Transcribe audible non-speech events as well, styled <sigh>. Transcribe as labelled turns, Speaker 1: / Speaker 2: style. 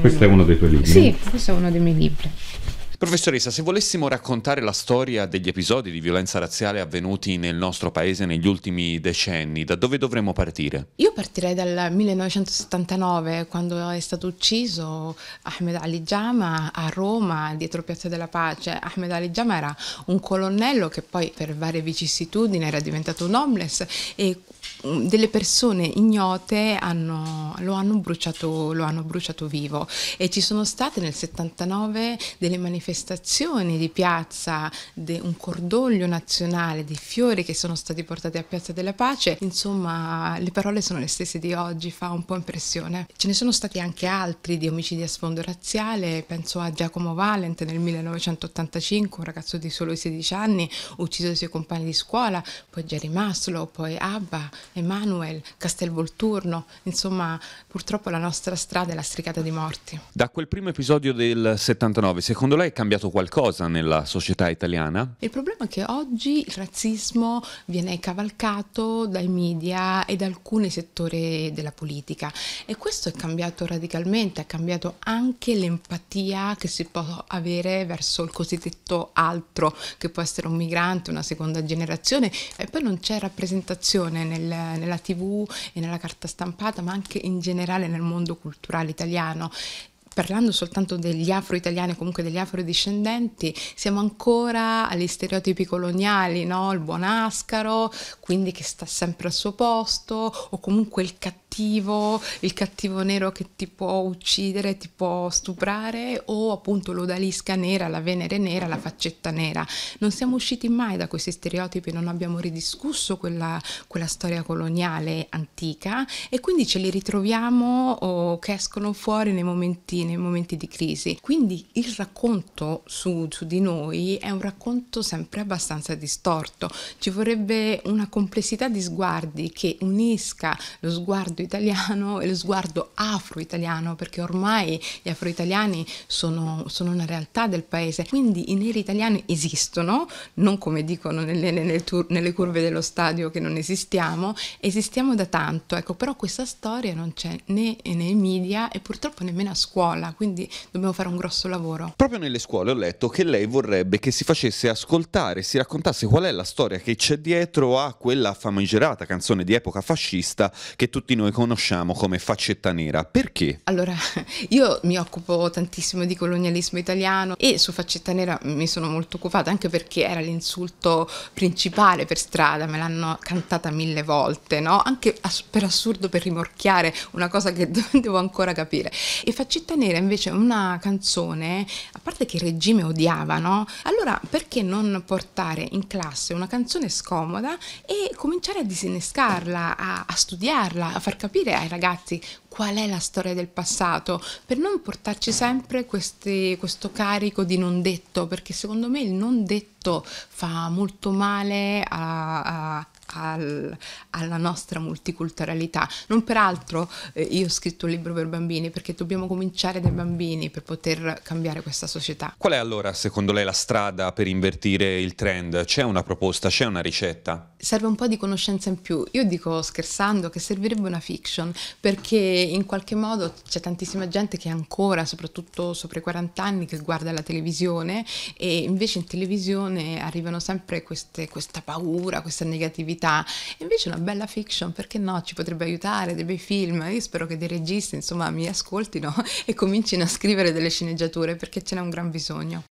Speaker 1: Questo è uno dei tuoi libri? Sì,
Speaker 2: questo è uno dei miei libri.
Speaker 1: Professoressa, se volessimo raccontare la storia degli episodi di violenza razziale avvenuti nel nostro paese negli ultimi decenni, da dove dovremmo partire?
Speaker 2: Io partirei dal 1979, quando è stato ucciso Ahmed Ali Jama a Roma, dietro Piazza della Pace. Ahmed Ali Jama era un colonnello che poi per varie vicissitudini era diventato un homeless e mm, delle persone ignote hanno, lo, hanno bruciato, lo hanno bruciato vivo e ci sono state nel 79 delle manifestazioni manifestazioni di piazza, de, un cordoglio nazionale, dei fiori che sono stati portati a Piazza della Pace, insomma le parole sono le stesse di oggi, fa un po' impressione. Ce ne sono stati anche altri di omicidi a sfondo razziale, penso a Giacomo Valent nel 1985, un ragazzo di solo 16 anni, ucciso dai suoi compagni di scuola, poi Jerry Maslow, poi Abba, Emanuel, Castelvolturno, insomma purtroppo la nostra strada è lastricata di morti.
Speaker 1: Da quel primo episodio del 79, secondo lei cambiato qualcosa nella società italiana?
Speaker 2: Il problema è che oggi il razzismo viene cavalcato dai media e da alcuni settori della politica e questo è cambiato radicalmente, ha cambiato anche l'empatia che si può avere verso il cosiddetto altro, che può essere un migrante, una seconda generazione e poi non c'è rappresentazione nel, nella tv e nella carta stampata, ma anche in generale nel mondo culturale italiano parlando soltanto degli afro-italiani o comunque degli afro discendenti, siamo ancora agli stereotipi coloniali, no? il buon ascaro, quindi che sta sempre al suo posto, o comunque il cattivo, il cattivo nero che ti può uccidere, ti può stuprare, o appunto l'odalisca nera, la venere nera, la faccetta nera. Non siamo usciti mai da questi stereotipi, non abbiamo ridiscusso quella, quella storia coloniale antica e quindi ce li ritroviamo o che escono fuori nei momenti nei momenti di crisi. Quindi il racconto su, su di noi è un racconto sempre abbastanza distorto. Ci vorrebbe una complessità di sguardi che unisca lo sguardo italiano e lo sguardo afro-italiano, perché ormai gli afro-italiani sono, sono una realtà del paese. Quindi i neri italiani esistono, non come dicono nelle, nelle, tur- nelle curve dello stadio che non esistiamo, esistiamo da tanto, ecco, però questa storia non c'è né nei media e purtroppo nemmeno a scuola scuola, quindi dobbiamo fare un grosso lavoro.
Speaker 1: Proprio nelle scuole ho letto che lei vorrebbe che si facesse ascoltare, si raccontasse qual è la storia che c'è dietro a quella famigerata canzone di epoca fascista che tutti noi conosciamo come Faccetta Nera. Perché?
Speaker 2: Allora, <laughs> io mi occupo tantissimo di colonialismo italiano e su Faccetta Nera mi sono molto occupata anche perché era l'insulto principale per strada, me l'hanno cantata mille volte, no? Anche per assurdo per rimorchiare una cosa che <laughs> devo ancora capire. E Faccetta Nera sostenere invece una canzone, a parte che il regime odiava, no? Allora perché non portare in classe una canzone scomoda e cominciare a disinnescarla, a, a studiarla, a far capire ai ragazzi qual è la storia del passato, per non portarci sempre questi, questo carico di non detto, perché secondo me il non detto fa molto male a, a, al, alla nostra multiculturalità. Non peraltro eh, io ho scritto un libro per bambini perché dobbiamo cominciare dai bambini per poter cambiare questa società.
Speaker 1: Qual è allora secondo lei la strada per invertire il trend? C'è una proposta, c'è una ricetta?
Speaker 2: Serve un po' di conoscenza in più. Io dico scherzando che servirebbe una fiction perché in qualche modo c'è tantissima gente che ancora, soprattutto sopra i 40 anni, che guarda la televisione e invece in televisione arrivano sempre queste, questa paura, questa negatività creatività. Invece una bella fiction, perché no, ci potrebbe aiutare, dei bei film. Io spero che dei registi, insomma, mi ascoltino <laughs> e comincino a scrivere delle sceneggiature perché ce n'è un gran bisogno.